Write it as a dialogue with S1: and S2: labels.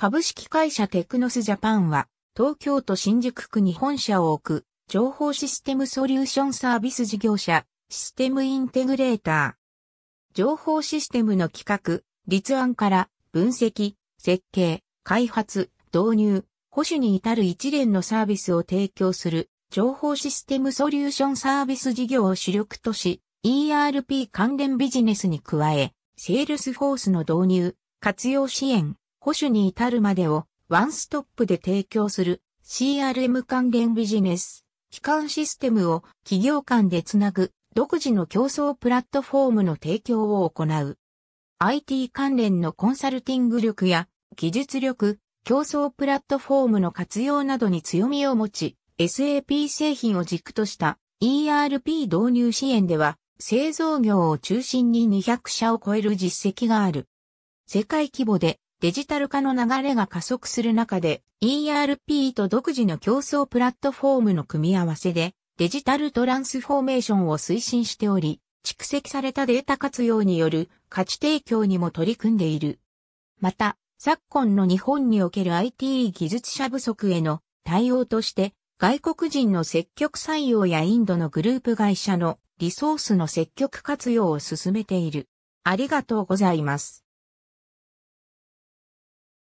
S1: 株式会社テクノスジャパンは、東京都新宿区に本社を置く、情報システムソリューションサービス事業者、システムインテグレーター。情報システムの企画、立案から、分析、設計、開発、導入、保守に至る一連のサービスを提供する、情報システムソリューションサービス事業を主力とし、ERP 関連ビジネスに加え、セールスフォースの導入、活用支援、保守に至るまでをワンストップで提供する CRM 関連ビジネス、機関システムを企業間でつなぐ独自の競争プラットフォームの提供を行う。IT 関連のコンサルティング力や技術力、競争プラットフォームの活用などに強みを持ち、SAP 製品を軸とした ERP 導入支援では、製造業を中心に200社を超える実績がある。世界規模でデジタル化の流れが加速する中で ERP と独自の競争プラットフォームの組み合わせでデジタルトランスフォーメーションを推進しており、蓄積されたデータ活用による価値提供にも取り組んでいる。また、昨今の日本における IT 技術者不足への対応として、外国人の積極採用やインドのグループ会社のリソースの積極活用を進めている。ありがとうございます。